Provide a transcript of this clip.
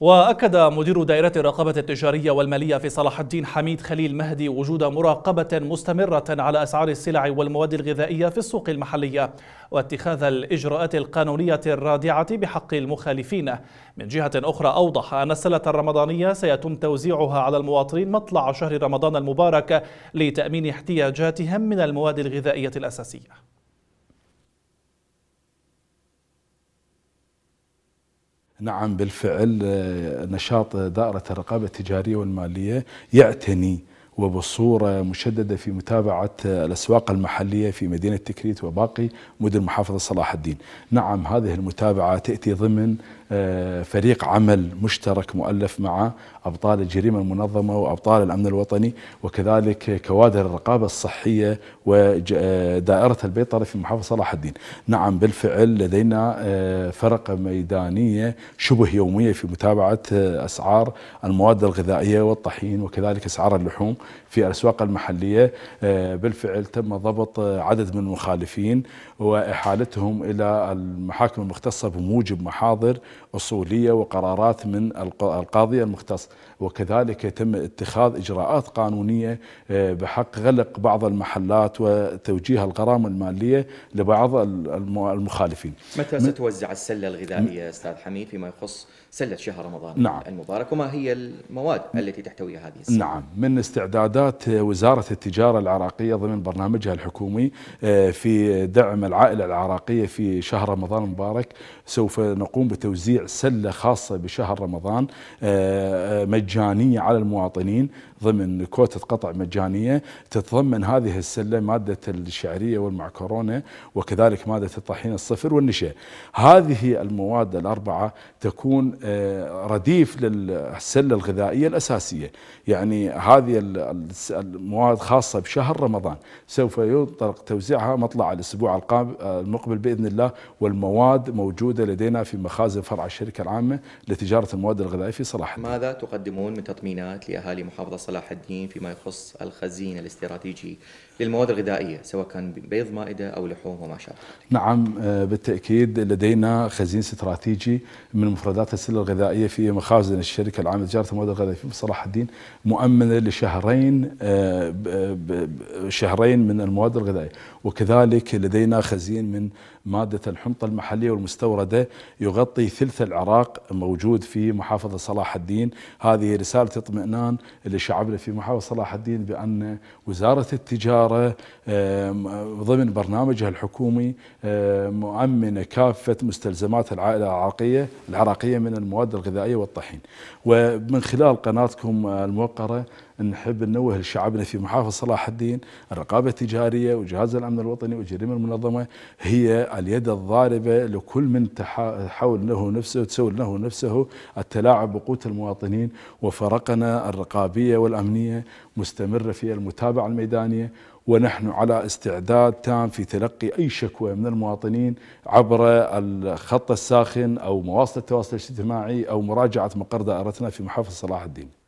وأكد مدير دائرة الرقابة التجارية والمالية في صلاح الدين حميد خليل مهدي وجود مراقبة مستمرة على أسعار السلع والمواد الغذائية في السوق المحلية واتخاذ الإجراءات القانونية الرادعة بحق المخالفين من جهة أخرى أوضح أن السلة الرمضانية سيتم توزيعها على المواطنين مطلع شهر رمضان المبارك لتأمين احتياجاتهم من المواد الغذائية الأساسية نعم بالفعل آه، نشاط دائرة الرقابة التجارية والمالية يعتني وبصورة مشددة في متابعة الأسواق المحلية في مدينة تكريت وباقي مدن محافظة صلاح الدين نعم هذه المتابعة تأتي ضمن آه، فريق عمل مشترك مؤلف مع أبطال الجريمة المنظمة وأبطال الأمن الوطني وكذلك كوادر الرقابة الصحية ودائرة البيطره في محافظه صلاح الدين نعم بالفعل لدينا آه، فرقة ميدانية شبه يومية في متابعة آه، أسعار المواد الغذائية والطحين وكذلك أسعار اللحوم في الأسواق المحلية بالفعل تم ضبط عدد من المخالفين وإحالتهم إلى المحاكم المختصة بموجب محاضر أصولية وقرارات من القاضي المختص وكذلك يتم اتخاذ إجراءات قانونية آه، بحق غلق بعض المحلات وتوجيه الغرامة المالية لبعض المخالفين متى ستوزع السلة الغذائية أستاذ حميد فيما يخص سلة شهر رمضان نعم. المبارك وما هي المواد التي تحتويها هذه السلة نعم من استعدادات وزارة التجارة العراقية ضمن برنامجها الحكومي آه، في دعم العائلة العراقية في شهر رمضان المبارك سوف نقوم بتوزيع توزيع سلة خاصة بشهر رمضان آه، آه، مجانية على المواطنين ضمن كوتة قطع مجانية تتضمن هذه السلة مادة الشعرية والمعكرونة وكذلك مادة الطحين الصفر والنشا هذه المواد الأربعة تكون آه، رديف للسلة الغذائية الأساسية يعني هذه المواد خاصة بشهر رمضان سوف يطلق توزيعها مطلع الأسبوع المقبل بإذن الله والمواد موجودة لدينا في مخازن فرع على الشركة العامة لتجارة المواد الغذائية في صلاح الدين ماذا تقدمون من تطمينات لأهالي محافظة صلاح الدين فيما يخص الخزين الاستراتيجي للمواد الغذائية سواء كان بيض مائدة أو لحوم وما شابه نعم آه، بالتأكيد لدينا خزين استراتيجي من مفردات السلة الغذائية في مخازن الشركة العامة لتجارة المواد الغذائية في صلاح الدين مؤمنة لشهرين آه، شهرين من المواد الغذائية وكذلك لدينا خزين من مادة الحنطة المحلية والمستوردة يغطي ثلث ثلث العراق موجود في محافظة صلاح الدين هذه رسالة اطمئنان لشعبنا في محافظة صلاح الدين بأن وزارة التجارة ضمن برنامجها الحكومي مؤمنة كافة مستلزمات العائلة العراقية العراقية من المواد الغذائية والطحين ومن خلال قناتكم الموقرة نحب ننوه لشعبنا في محافظة صلاح الدين الرقابة التجارية وجهاز الأمن الوطني والجريمة المنظمة هي اليد الضاربة لكل من تحاول له نفسه تسول له نفسه التلاعب بقوت المواطنين وفرقنا الرقابية والأمنية مستمرة في المتابعة الميدانية ونحن على استعداد تام في تلقي أي شكوى من المواطنين عبر الخط الساخن أو مواصلة التواصل الاجتماعي أو مراجعة مقر دائرتنا في محافظة صلاح الدين